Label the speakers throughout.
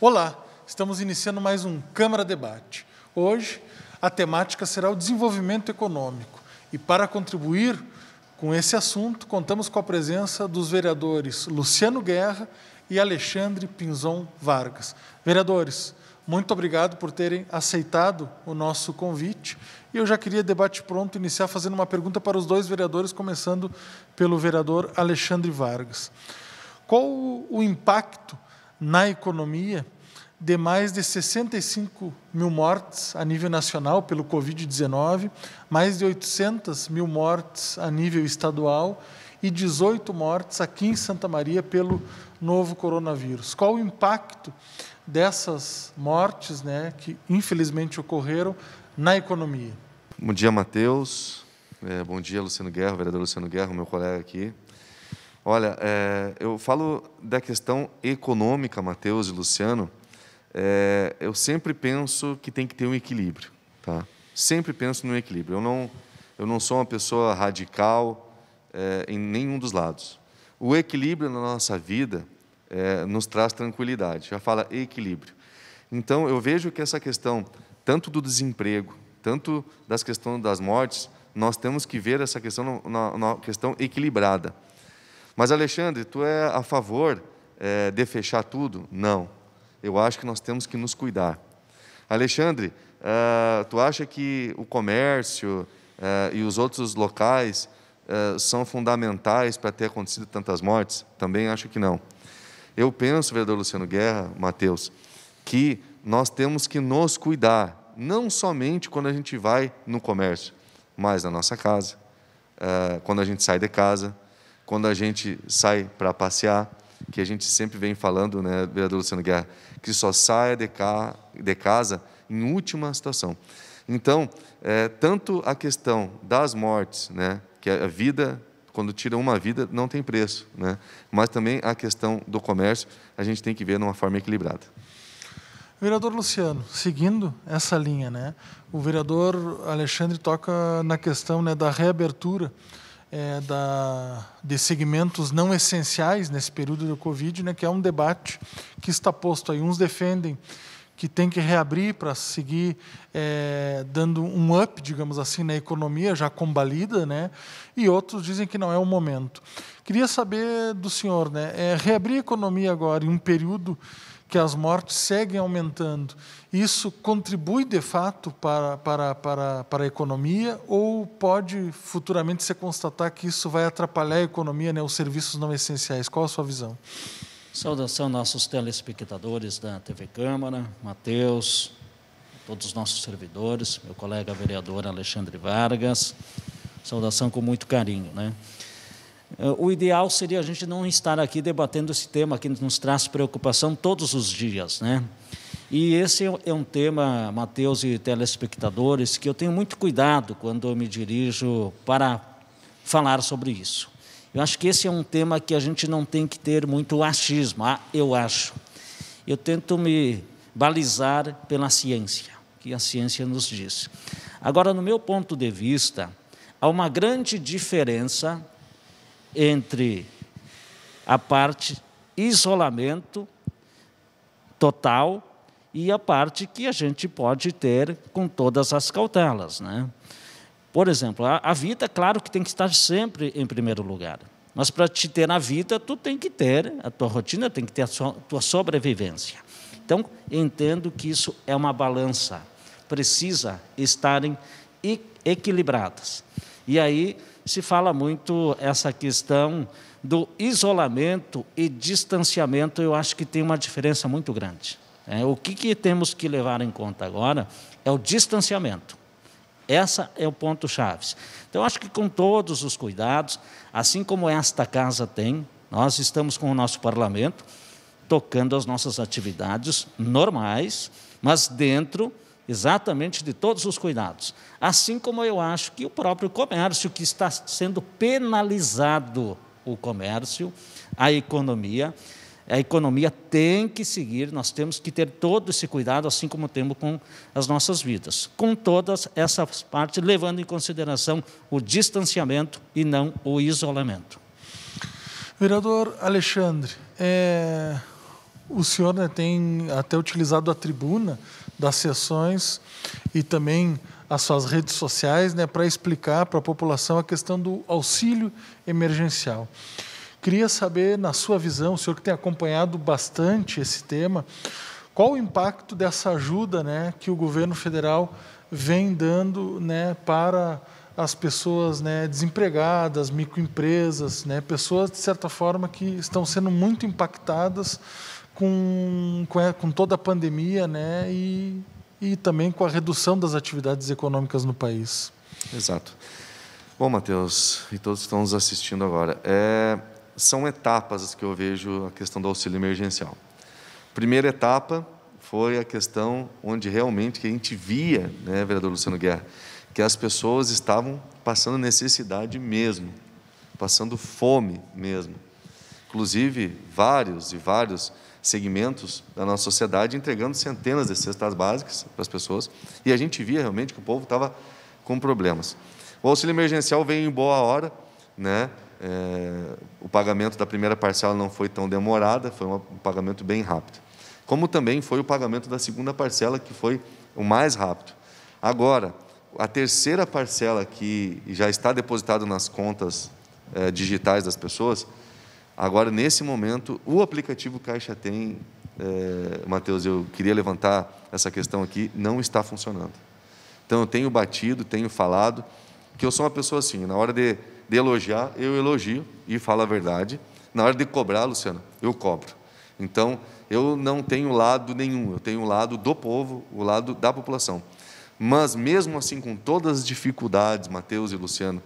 Speaker 1: Olá, estamos iniciando mais um Câmara Debate. Hoje, a temática será o desenvolvimento econômico. E para contribuir com esse assunto, contamos com a presença dos vereadores Luciano Guerra e Alexandre Pinzon Vargas. Vereadores, muito obrigado por terem aceitado o nosso convite. E eu já queria, debate pronto, iniciar fazendo uma pergunta para os dois vereadores, começando pelo vereador Alexandre Vargas. Qual o impacto na economia de mais de 65 mil mortes a nível nacional pelo Covid-19, mais de 800 mil mortes a nível estadual e 18 mortes aqui em Santa Maria pelo novo coronavírus. Qual o impacto dessas mortes, né, que infelizmente ocorreram na economia?
Speaker 2: Bom dia, Matheus. É, bom dia, Luciano Guerra, vereador Luciano Guerra, meu colega aqui. Olha, é, eu falo da questão econômica, Mateus e Luciano. É, eu sempre penso que tem que ter um equilíbrio, tá? Sempre penso no equilíbrio. Eu não, eu não sou uma pessoa radical é, em nenhum dos lados. O equilíbrio na nossa vida é, nos traz tranquilidade. Já fala equilíbrio. Então eu vejo que essa questão tanto do desemprego, tanto das questões das mortes, nós temos que ver essa questão na questão equilibrada. Mas, Alexandre, tu é a favor é, de fechar tudo? Não. Eu acho que nós temos que nos cuidar. Alexandre, uh, tu acha que o comércio uh, e os outros locais uh, são fundamentais para ter acontecido tantas mortes? Também acho que não. Eu penso, vereador Luciano Guerra, Matheus, que nós temos que nos cuidar, não somente quando a gente vai no comércio, mas na nossa casa, quando a gente sai de casa, quando a gente sai para passear, que a gente sempre vem falando, né, vereador Luciano Guerra, que só saia de, ca, de casa em última situação. Então, é, tanto a questão das mortes, né, que a vida, quando tira uma vida, não tem preço, né, mas também a questão do comércio, a gente tem que ver de uma forma equilibrada.
Speaker 1: Vereador Luciano, seguindo essa linha, né, o vereador Alexandre toca na questão né, da reabertura é, da, de segmentos não essenciais nesse período do Covid, né, que é um debate que está posto aí. Uns defendem que tem que reabrir para seguir é, dando um up, digamos assim, na economia já combalida, né? E outros dizem que não é o momento. Queria saber do senhor, né? É, reabrir a economia agora em um período que as mortes seguem aumentando. Isso contribui, de fato, para, para, para, para a economia ou pode futuramente se constatar que isso vai atrapalhar a economia, né, os serviços não essenciais? Qual a sua visão?
Speaker 3: Saudação nossos telespectadores da TV Câmara, Matheus, todos os nossos servidores, meu colega vereador Alexandre Vargas. Saudação com muito carinho, né? Eh, o ideal seria a gente não estar aqui debatendo esse tema que nos traz preocupação todos os dias, né? E esse é, é um tema, Mateus e telespectadores, que eu tenho muito cuidado quando eu me dirijo para falar sobre isso. Eu acho que esse é um tema que a gente não tem que ter muito achismo, ah, eu acho. Eu tento me balizar pela ciência, que a ciência nos diz. Agora, no meu ponto de vista, há uma grande diferença entre a parte isolamento total e a parte que a gente pode ter com todas as cautelas. Né? Por exemplo, a, a vida, claro que tem que estar sempre em primeiro lugar. Mas para te ter na vida, tu tem que ter a tua rotina, tem que ter a tua sobrevivência. Então, entendo que isso é uma balança. Precisa estarem equilibradas. E aí, se fala muito essa questão do isolamento e distanciamento, eu acho que tem uma diferença muito grande. É, o que, que temos que levar em conta agora é o distanciamento. Essa é o ponto chave. Então, acho que com todos os cuidados, assim como esta casa tem, nós estamos com o nosso parlamento tocando as nossas atividades normais, mas dentro exatamente de todos os cuidados. Assim como eu acho que o próprio comércio, que está sendo penalizado o comércio, a economia, a economia tem que seguir, nós temos que ter todo esse cuidado, assim como temos com as nossas vidas. Com todas essas partes, levando em consideração o distanciamento e não o isolamento.
Speaker 1: Vereador Alexandre, é, o senhor né, tem até utilizado a tribuna das sessões e também as suas redes sociais né, para explicar para a população a questão do auxílio emergencial. Queria saber, na sua visão, o senhor que tem acompanhado bastante esse tema, qual o impacto dessa ajuda né, que o governo federal vem dando né, para as pessoas né, desempregadas, microempresas, né, pessoas, de certa forma, que estão sendo muito impactadas com, com, toda a pandemia né, e, e também com a redução das atividades econômicas no país.
Speaker 2: Exato. Bom, Matheus, e todos que estão nos assistindo agora, é, são etapas que eu vejo a questão do auxílio emergencial. Primeira etapa foi a questão onde realmente que a gente via, né, vereador Luciano Guerra, que as pessoas estavam passando necessidade mesmo, passando fome mesmo. Inclusive, vários e vários segmentos da nossa sociedade entregando centenas de cestas básicas para as pessoas e a gente via realmente que o povo estava com problemas. O auxílio emergencial veio em boa hora, né? É, o pagamento da primeira parcela não foi tão demorada, foi um pagamento bem rápido. Como também foi o pagamento da segunda parcela, que foi o mais rápido. Agora, a terceira parcela que já está depositada nas contas é, digitais das pessoas, Agora, nesse momento, o aplicativo Caixa Tem, é, Matheus, eu queria levantar essa questão aqui, não está funcionando. Então, eu tenho batido, tenho falado, que eu sou uma pessoa assim, na hora de, de elogiar, eu elogio e falo a verdade. Na hora de cobrar, Luciano, eu cobro. Então, eu não tenho lado nenhum, eu tenho o lado do povo, o lado da população. Mas, mesmo assim, com todas as dificuldades, Matheus e Luciano,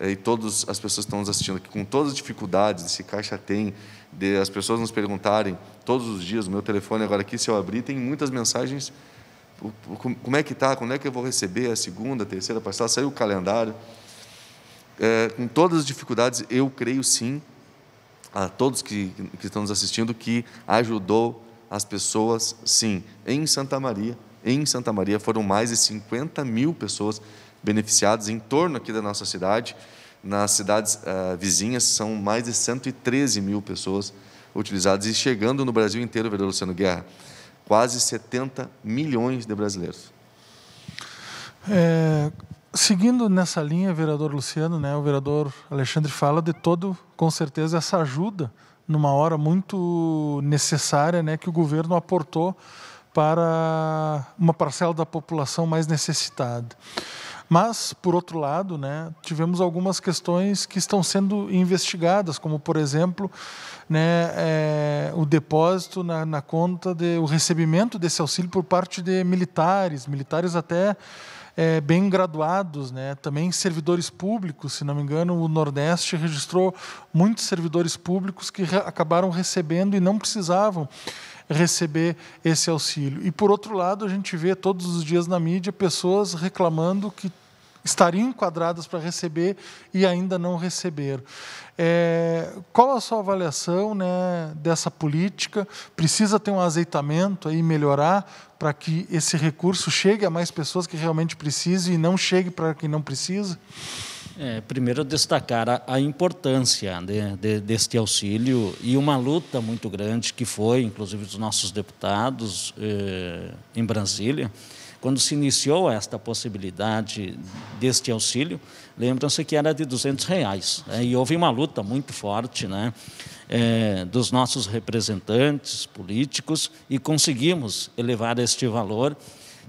Speaker 2: é, e todas as pessoas que estão nos assistindo aqui, com todas as dificuldades esse caixa tem, de as pessoas nos perguntarem todos os dias, o meu telefone agora aqui, se eu abrir, tem muitas mensagens, como é que está, quando é que eu vou receber é a segunda, a terceira parcela, saiu o calendário. É, com todas as dificuldades, eu creio sim, a todos que, que estão nos assistindo, que ajudou as pessoas, sim, em Santa Maria, em Santa Maria foram mais de 50 mil pessoas beneficiados em torno aqui da nossa cidade. Nas cidades uh, vizinhas, são mais de 113 mil pessoas utilizadas e chegando no Brasil inteiro, vereador Luciano Guerra, quase 70 milhões de brasileiros.
Speaker 1: É, seguindo nessa linha, vereador Luciano, né, o vereador Alexandre fala de todo, com certeza, essa ajuda numa hora muito necessária, né, que o governo aportou para uma parcela da população mais necessitada. Mas, por outro lado, né, tivemos algumas questões que estão sendo investigadas, como, por exemplo, né, é, o depósito na, na conta, de, o recebimento desse auxílio por parte de militares, militares até é, bem graduados, né? também servidores públicos, se não me engano, o Nordeste registrou muitos servidores públicos que re acabaram recebendo e não precisavam receber esse auxílio. E por outro lado, a gente vê todos os dias na mídia pessoas reclamando que estariam enquadradas para receber e ainda não receberam. É, qual a sua avaliação né, dessa política? Precisa ter um azeitamento aí, melhorar para que esse recurso chegue a mais pessoas que realmente precisam e não
Speaker 3: chegue para quem
Speaker 1: não precisa?
Speaker 3: É, primeiro, destacar a, a importância de, de, deste auxílio e uma luta muito grande que foi, inclusive, dos nossos deputados eh, em Brasília, quando se iniciou esta possibilidade deste auxílio, lembram-se que era de 200 reais. Né? E houve uma luta muito forte né? É, dos nossos representantes políticos e conseguimos elevar este valor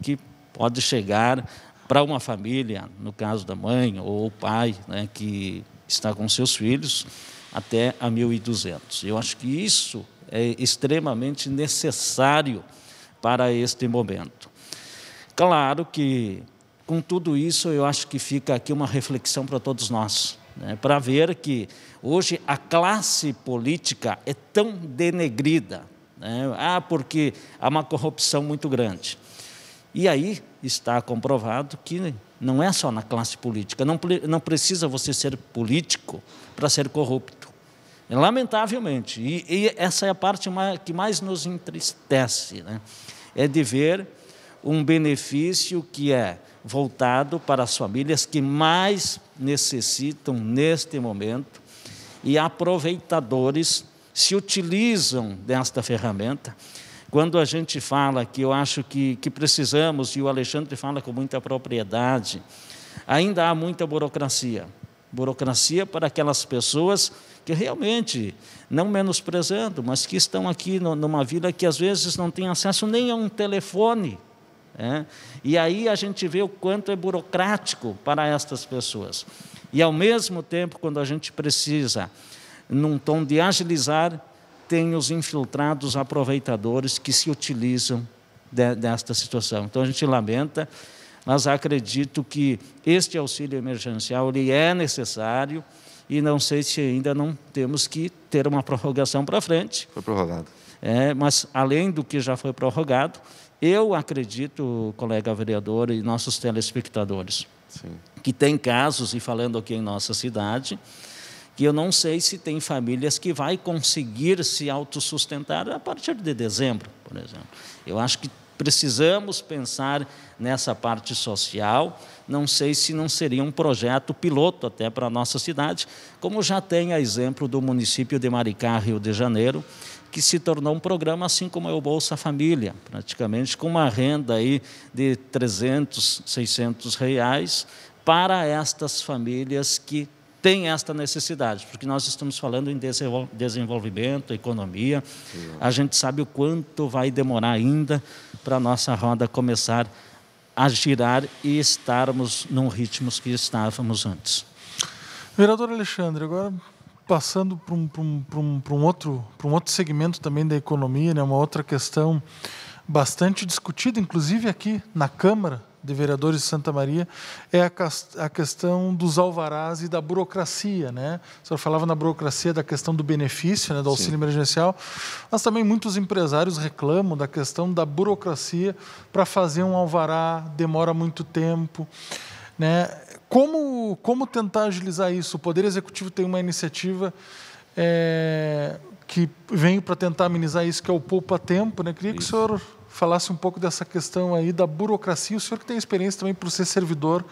Speaker 3: que pode chegar para uma família, no caso da mãe ou o pai, né, que está com seus filhos, até a 1.200. Eu acho que isso é extremamente necessário para este momento. Claro que, com tudo isso, eu acho que fica aqui uma reflexão para todos nós, né? para ver que hoje a classe política é tão denegrida, né? ah, porque há uma corrupção muito grande. E aí está comprovado que não é só na classe política, não, não precisa você ser político para ser corrupto. Lamentavelmente, e, e essa é a parte mais, que mais nos entristece, né? é de ver um benefício que é voltado para as famílias que mais necessitam neste momento e aproveitadores se utilizam desta ferramenta. Quando a gente fala que eu acho que, que precisamos, e o Alexandre fala com muita propriedade, ainda há muita burocracia. Burocracia para aquelas pessoas que realmente, não menosprezando, mas que estão aqui no, numa vila que às vezes não tem acesso nem a um telefone é? E aí a gente vê o quanto é burocrático para estas pessoas. E, ao mesmo tempo, quando a gente precisa, num tom de agilizar, tem os infiltrados aproveitadores que se utilizam de, desta situação. Então, a gente lamenta, mas acredito que este auxílio emergencial ele é necessário e não sei se ainda não temos que ter uma prorrogação para frente. Foi prorrogado. É, mas além do que já foi prorrogado, eu acredito, colega vereador e nossos telespectadores, Sim. que tem casos, e falando aqui em nossa cidade, que eu não sei se tem famílias que vai conseguir se autossustentar a partir de dezembro, por exemplo. Eu acho que precisamos pensar nessa parte social. Não sei se não seria um projeto piloto até para a nossa cidade, como já tem a exemplo do município de Maricá, Rio de Janeiro, que se tornou um programa assim como é o Bolsa Família, praticamente com uma renda aí de 300, 600 reais para estas famílias que têm esta necessidade, porque nós estamos falando em desenvolvimento, economia. A gente sabe o quanto vai demorar ainda para a nossa roda começar a girar e estarmos num ritmo que estávamos antes. Vereador Alexandre, agora passando
Speaker 1: para um, um, um, um, outro, um outro segmento também da economia, né? uma outra questão bastante discutida, inclusive aqui na Câmara de Vereadores de Santa Maria, é a, a questão dos alvarás e da burocracia. Né? O senhor falava na burocracia da questão do benefício, né, do auxílio Sim. emergencial, mas também muitos empresários reclamam da questão da burocracia para fazer um alvará, demora muito tempo. Né? Como, como tentar agilizar isso? O Poder Executivo tem uma iniciativa é, que vem para tentar amenizar isso, que é o poupa-tempo. Né? Queria isso. que o senhor falasse um pouco dessa questão aí da burocracia. O senhor que tem experiência também por ser servidor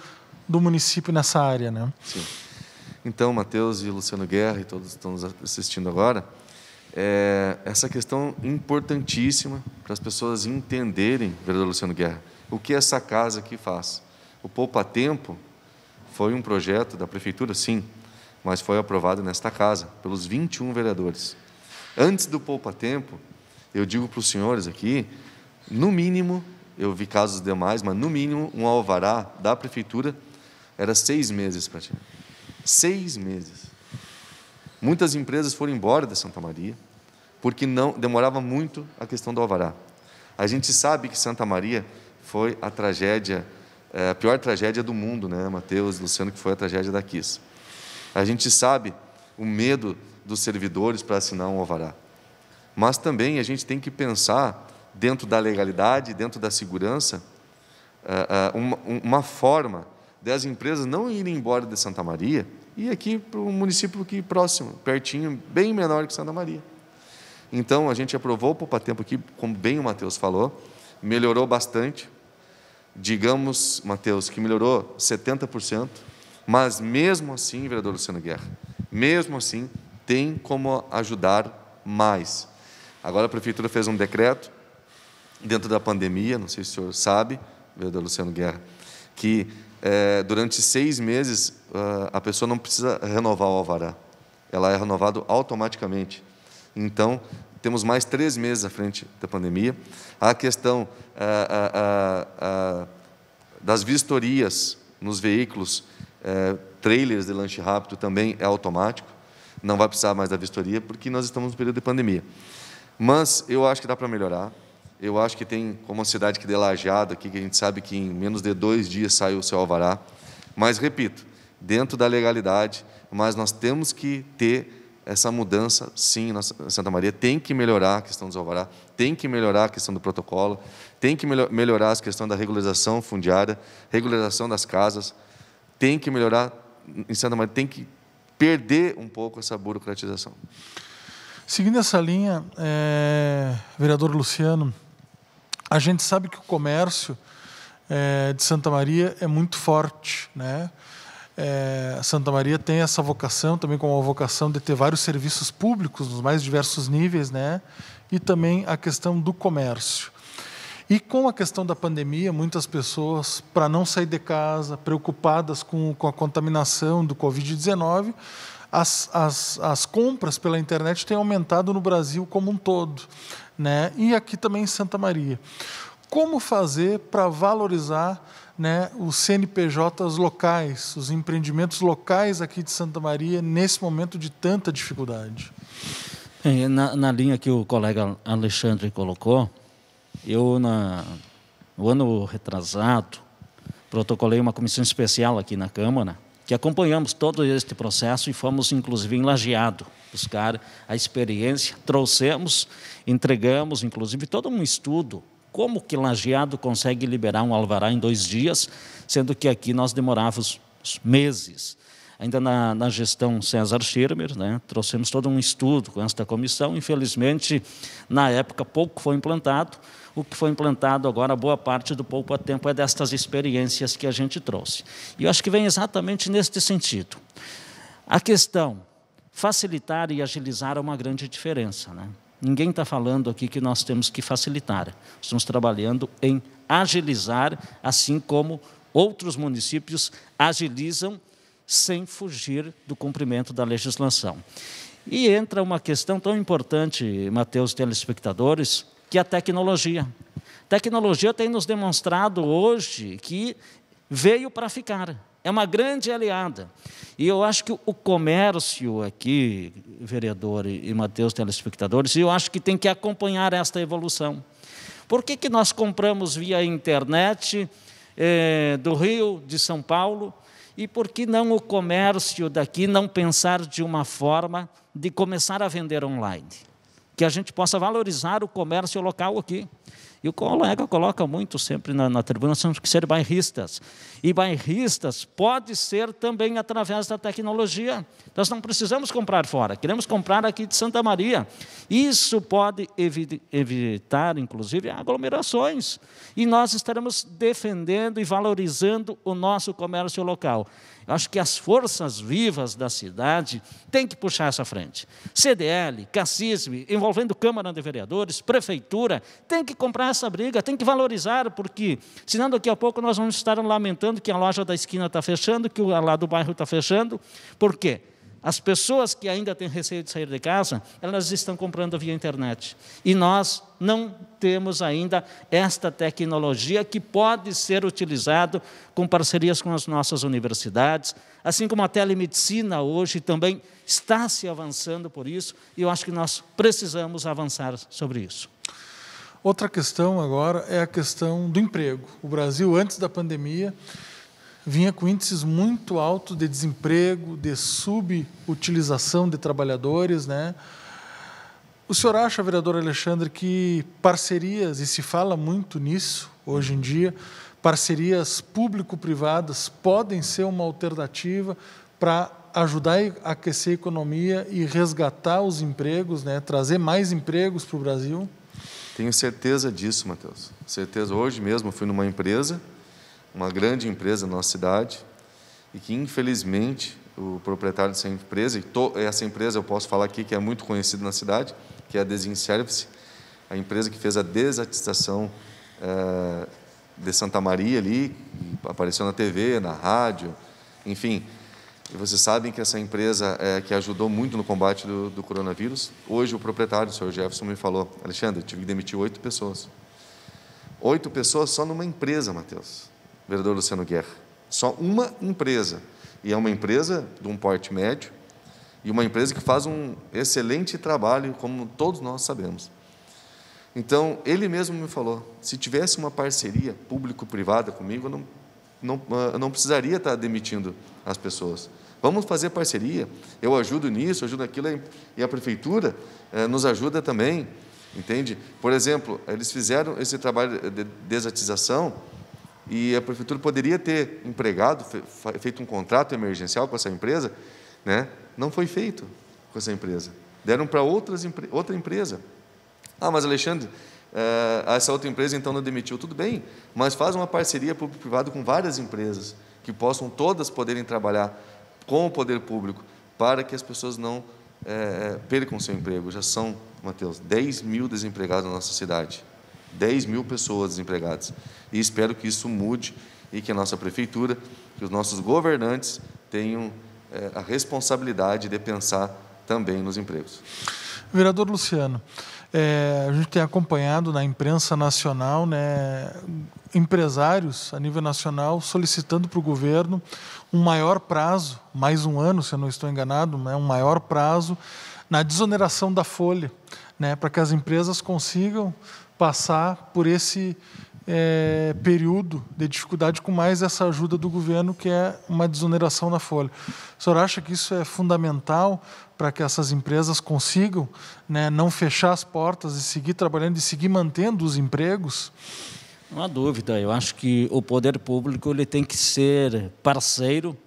Speaker 1: do município nessa área. Né?
Speaker 2: Sim. Então, Matheus e Luciano Guerra e todos que estão nos assistindo agora, é, essa questão importantíssima para as pessoas entenderem, vereador Luciano Guerra, o que essa casa aqui faz. O poupa-tempo foi um projeto da prefeitura, sim, mas foi aprovado nesta casa pelos 21 vereadores. Antes do poupa tempo, eu digo para os senhores aqui, no mínimo, eu vi casos demais, mas no mínimo um alvará da prefeitura era seis meses para ti. Seis meses. Muitas empresas foram embora da Santa Maria porque não demorava muito a questão do alvará. A gente sabe que Santa Maria foi a tragédia é, a pior tragédia do mundo, né, Mateus, Luciano, que foi a tragédia da Kiss. A gente sabe o medo dos servidores para assinar um alvará, mas também a gente tem que pensar dentro da legalidade, dentro da segurança, é, é, uma, forma das empresas não irem embora de Santa Maria e aqui para um município que próximo, pertinho, bem menor que Santa Maria. Então a gente aprovou o poupa tempo aqui, como bem o Matheus falou, melhorou bastante digamos, Mateus, que melhorou 70%, mas mesmo assim, vereador Luciano Guerra, mesmo assim, tem como ajudar mais. Agora a prefeitura fez um decreto dentro da pandemia, não sei se o senhor sabe, vereador Luciano Guerra, que é, durante seis meses eh, a pessoa não precisa renovar o alvará, ela é renovado automaticamente. Então temos mais três meses à frente da pandemia. A questão ah, ah, ah, das vistorias nos veículos, eh, trailers de lanche rápido também é automático, não vai precisar mais da vistoria, porque nós estamos no período de pandemia. Mas eu acho que dá para melhorar. Eu acho que tem como uma cidade que delajada aqui, que a gente sabe que em menos de dois dias sai o seu alvará. Mas, repito, dentro da legalidade, mas nós temos que ter essa mudança, sim, na Santa Maria tem que melhorar a questão dos alvará, tem que melhorar a questão do protocolo, tem que melhorar a questão da regularização fundiária, regularização das casas, tem que melhorar em Santa Maria, tem que perder um pouco essa burocratização.
Speaker 1: Seguindo essa linha, é, vereador Luciano, a gente sabe que o comércio é, de Santa Maria é muito forte, né? é, Santa Maria tem essa vocação também como a vocação de ter vários serviços públicos nos mais diversos níveis, né? E também a questão do comércio. E com a questão da pandemia, muitas pessoas, para não sair de casa, preocupadas com, com a contaminação do Covid-19, as, as, as compras pela internet têm aumentado no Brasil como um todo, né? E aqui também em Santa Maria. Como fazer para valorizar né, os CNPJs locais, os empreendimentos locais aqui de Santa Maria, nesse momento de tanta dificuldade?
Speaker 3: É, na, na linha que o colega Alexandre colocou, eu, na, no ano retrasado, protocolei uma comissão especial aqui na Câmara, que acompanhamos todo este processo e fomos, inclusive, em Lajeado, buscar a experiência, trouxemos, entregamos, inclusive, todo um estudo como que Lajeado consegue liberar um alvará em dois dias, sendo que aqui nós demorávamos meses. Ainda na, na gestão César Schirmer, né, trouxemos todo um estudo com esta comissão. Infelizmente, na época, pouco foi implantado. O que foi implantado agora, boa parte do pouco a tempo, é destas experiências que a gente trouxe. E eu acho que vem exatamente neste sentido. A questão facilitar e agilizar é uma grande diferença. Né? Ninguém está falando aqui que nós temos que facilitar. Estamos trabalhando em agilizar, assim como outros municípios agilizam sem fugir do cumprimento da legislação. E entra uma questão tão importante, Mateus, telespectadores, que é a tecnologia. Tecnologia tem nos demonstrado hoje que veio para ficar é uma grande aliada. E eu acho que o comércio aqui, vereador e, e Mateus, telespectadores, eu acho que tem que acompanhar esta evolução. Por que, que nós compramos via internet eh, do Rio, de São Paulo, e por que não o comércio daqui não pensar de uma forma de começar a vender online? Que a gente possa valorizar o comércio local aqui. E o colega coloca muito sempre na, na tribuna, nós temos que ser bairristas. E bairristas pode ser também através da tecnologia. Nós não precisamos comprar fora, queremos comprar aqui de Santa Maria. Isso pode evi evitar, inclusive, aglomerações. E nós estaremos defendendo e valorizando o nosso comércio local. Acho que as forças vivas da cidade têm que puxar essa frente. CDL, CACISM, envolvendo Câmara de Vereadores, Prefeitura, tem que comprar essa briga, tem que valorizar, porque senão daqui a pouco nós vamos estar lamentando que a loja da esquina está fechando, que o lá do bairro está fechando. Por quê? As pessoas que ainda têm receio de sair de casa, elas estão comprando via internet. E nós não temos ainda esta tecnologia que pode ser utilizado com parcerias com as nossas universidades, assim como a telemedicina hoje também está se avançando por isso, e eu acho que nós precisamos avançar sobre isso. Outra questão
Speaker 1: agora é a questão do emprego. O Brasil antes da pandemia vinha com índices muito altos de desemprego, de subutilização de trabalhadores, né? O senhor acha, vereador Alexandre, que parcerias, e se fala muito nisso hoje em dia, parcerias público-privadas podem ser uma alternativa para ajudar a aquecer a economia e resgatar os empregos, né? trazer mais empregos para o Brasil?
Speaker 2: Tenho certeza disso, Matheus. Certeza. Hoje mesmo fui numa empresa uma grande empresa na nossa cidade e que, infelizmente, o proprietário dessa empresa, e essa empresa eu posso falar aqui que é muito conhecida na cidade, que é a Design Service, a empresa que fez a desatização é, eh, de Santa Maria ali, apareceu na TV, na rádio, enfim. E vocês sabem que essa empresa é, que ajudou muito no combate do, do coronavírus, hoje o proprietário, o senhor Jefferson, me falou, Alexandre, eu tive que demitir oito pessoas. Oito pessoas só numa empresa, Matheus vereador Luciano Guerra. Só uma empresa. E é uma empresa de um porte médio e uma empresa que faz um excelente trabalho, como todos nós sabemos. Então, ele mesmo me falou: se tivesse uma parceria público-privada comigo, eu não, não, ah, eu não precisaria estar demitindo as pessoas. Vamos fazer parceria, eu ajudo nisso, ajudo naquilo, e a prefeitura eh, nos ajuda também, entende? Por exemplo, eles fizeram esse trabalho de desatização e a prefeitura poderia ter empregado, feito um contrato emergencial com essa empresa, né? não foi feito com essa empresa. Deram para outras, outra empresa. Ah, mas Alexandre, eh, essa outra empresa então não demitiu. Tudo bem, mas faz uma parceria público-privado com várias empresas, que possam todas poderem trabalhar com o poder público, para que as pessoas não é, percam seu emprego. Já são, Mateus, 10 mil desempregados na nossa cidade. 10 mil pessoas desempregadas. E espero que isso mude e que a nossa prefeitura, que os nossos governantes tenham é, a responsabilidade de pensar também nos empregos.
Speaker 1: Vereador Luciano, é, a gente tem acompanhado na imprensa nacional né, empresários a nível nacional solicitando para o governo um maior prazo, mais um ano, se eu não estou enganado, né, um maior prazo na desoneração da folha, né, para que as empresas consigam passar por esse é, período de dificuldade com mais essa ajuda do governo, que é uma desoneração na folha. O senhor acha que isso é fundamental para que essas empresas consigam né, não fechar as portas e seguir trabalhando e seguir mantendo
Speaker 3: os empregos? Não há dúvida. Eu acho que o poder público ele tem que ser parceiro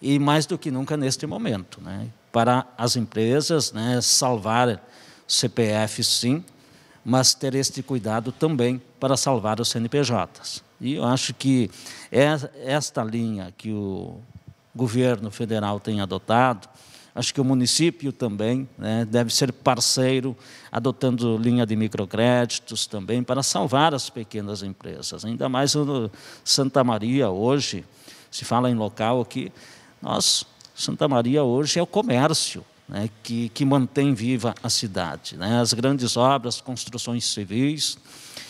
Speaker 3: e mais do que nunca neste momento, né? Para as empresas, né, salvar CPF sim, mas ter este cuidado também para salvar os CNPJs. E eu acho que é esta linha que o governo federal tem adotado, acho que o município também né, deve ser parceiro, adotando linha de microcréditos também para salvar as pequenas empresas. Ainda mais no Santa Maria hoje, se fala em local aqui, nós, Santa Maria hoje é o comércio né, que, que mantém viva a cidade. Né, as grandes obras, construções civis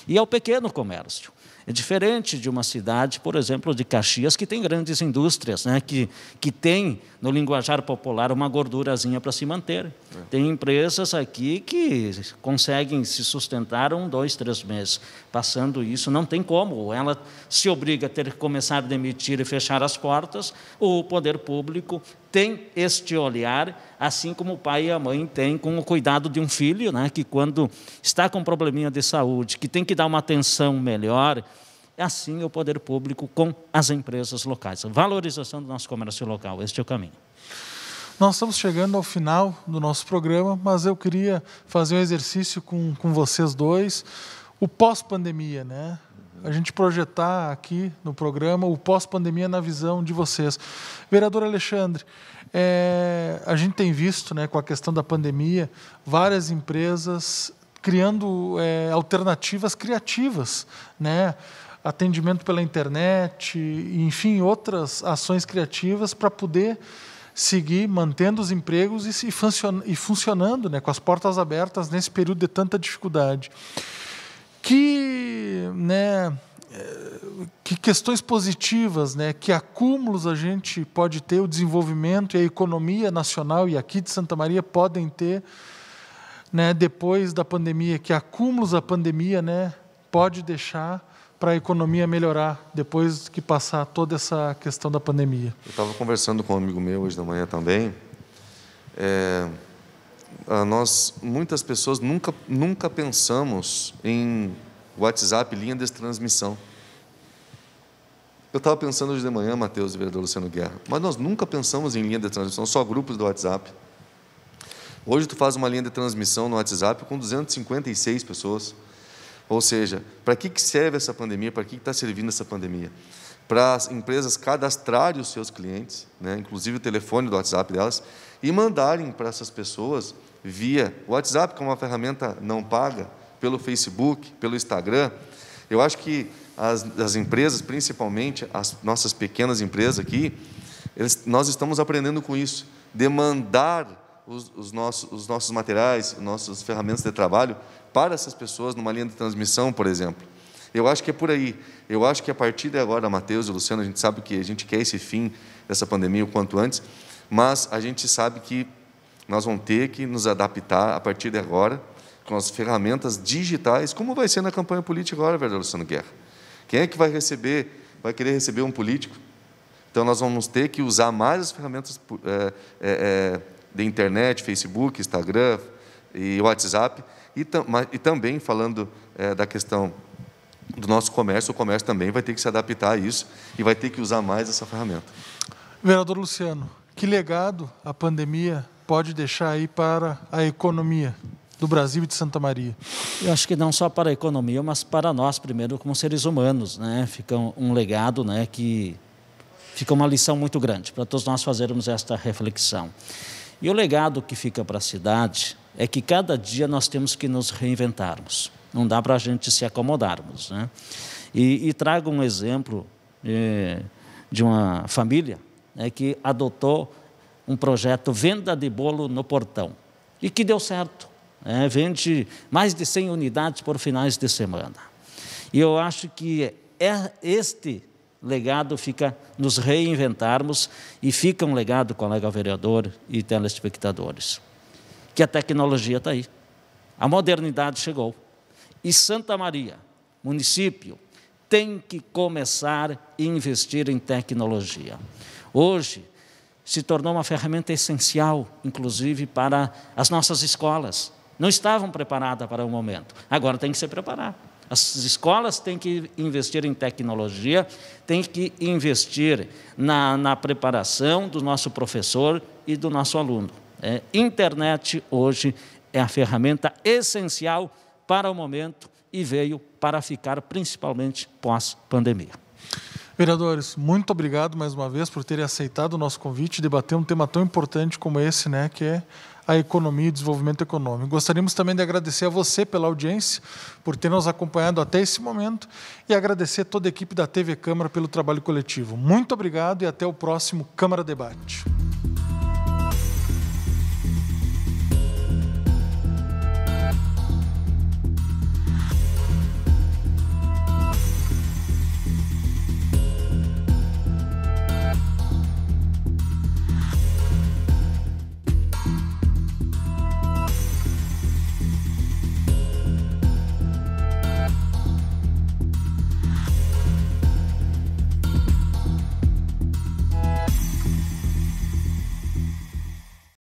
Speaker 3: e ao pequeno comércio. É diferente de uma cidade, por exemplo, de Caxias, que tem grandes indústrias, né, que, que tem, no linguajar popular, uma gordurazinha para se manter. É. Tem empresas aqui que conseguem se sustentar um, dois, três meses passando isso, não tem como. Ela se obriga a ter que começar a demitir e fechar as portas. O poder público tem este olhar, assim como o pai e a mãe têm com o cuidado de um filho, né, que quando está com um probleminha de saúde, que tem que dar uma atenção melhor, assim o poder público com as empresas locais. valorização do nosso comércio local, este é o caminho. Nós estamos chegando ao final do nosso programa,
Speaker 1: mas eu queria fazer um exercício com, com vocês dois o pós-pandemia, né? A gente projetar aqui no programa o pós-pandemia na visão de vocês. Vereador Alexandre, é, a gente tem visto, né, com a questão da pandemia, várias empresas criando é, alternativas criativas, né? atendimento pela internet, enfim, outras ações criativas para poder seguir mantendo os empregos e, funcionando, né, com as portas abertas nesse período de tanta dificuldade que, né, é, que questões positivas, né, que acúmulos a gente pode ter, o desenvolvimento e a economia nacional e aqui de Santa Maria podem ter, né, depois da pandemia, que acúmulos a pandemia, né, pode deixar para a economia melhorar depois que passar toda essa questão da pandemia.
Speaker 2: Eu estava conversando com um amigo meu hoje da manhã também. É ah, nós muitas pessoas nunca nunca pensamos em WhatsApp linha de transmissão. Eu estava pensando hoje de manhã, Matheus e vereador Luciano Guerra, mas nós nunca pensamos em linha de transmissão, só grupos do WhatsApp. Hoje tu faz uma linha de transmissão no WhatsApp com 256 pessoas. Ou seja, para que, que serve essa pandemia? Para que está servindo essa pandemia? para as empresas cadastrarem os seus clientes, né, inclusive o telefone do WhatsApp delas, e mandarem para essas pessoas via WhatsApp, que é uma ferramenta não paga, pelo Facebook, pelo Instagram. Eu acho que as, as empresas, principalmente as nossas pequenas empresas aqui, eles, nós estamos aprendendo com isso, demandar os, os, nossos, os nossos materiais, nossas ferramentas de trabalho para essas pessoas numa linha de transmissão, por exemplo. Eu acho que é por aí. Eu acho que a partir de agora, Matheus e Luciano, a gente sabe que a gente quer esse fim dessa pandemia o quanto antes, mas a gente sabe que nós vamos ter que nos adaptar a partir de agora com as ferramentas digitais, como vai ser na campanha política agora, vereador Luciano Guerra. Quem é que vai receber, vai querer receber um político? Então nós vamos ter que usar mais as ferramentas é, é, de internet, Facebook, Instagram e WhatsApp, e, tam, e também falando é, da questão do nosso comércio, o comércio também vai ter que se adaptar a isso e vai ter que usar mais essa ferramenta.
Speaker 1: Vereador Luciano, que legado a pandemia pode deixar aí para a economia do Brasil e de Santa Maria?
Speaker 3: Eu acho que não só para a economia, mas para nós primeiro como seres humanos, né? Fica um legado, né, que fica uma lição muito grande para todos nós fazermos esta reflexão. E o legado que fica para a cidade é que cada dia nós temos que nos reinventarmos não dá para a gente se acomodarmos. Né? E, e trago um exemplo eh, de uma família né, que adotou um projeto Venda de Bolo no Portão e que deu certo. Né? Vende mais de 100 unidades por finais de semana. E eu acho que é este legado fica nos reinventarmos e fica um legado, colega vereador e telespectadores, que a tecnologia está aí. A modernidade chegou e Santa Maria, município, tem que começar a investir em tecnologia. Hoje, se tornou uma ferramenta essencial, inclusive para as nossas escolas. Não estavam preparadas para o momento, agora tem que se preparar. As escolas têm que investir em tecnologia, têm que investir na, na preparação do nosso professor e do nosso aluno. É, internet hoje é a ferramenta essencial para o momento e veio para ficar, principalmente pós-pandemia.
Speaker 1: Vereadores, muito obrigado mais uma vez por terem aceitado o nosso convite e debater um tema tão importante como esse, né, que é a economia e desenvolvimento econômico. Gostaríamos também de agradecer a você pela audiência, por ter nos acompanhado até esse momento e agradecer toda a equipe da TV Câmara pelo trabalho coletivo. Muito obrigado e até o próximo Câmara Debate.